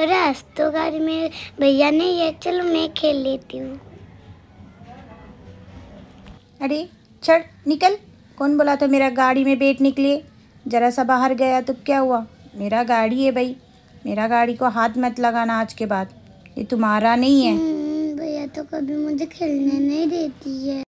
अरे तो गाड़ी में भैया ने ये चलो मैं खेल लेती हूँ अरे छड़ निकल कौन बोला तो मेरा गाड़ी में बैठने के लिए ज़रा सा बाहर गया तो क्या हुआ मेरा गाड़ी है भाई मेरा गाड़ी को हाथ मत लगाना आज के बाद ये तुम्हारा नहीं है हम्म, भैया तो कभी मुझे खेलने नहीं देती है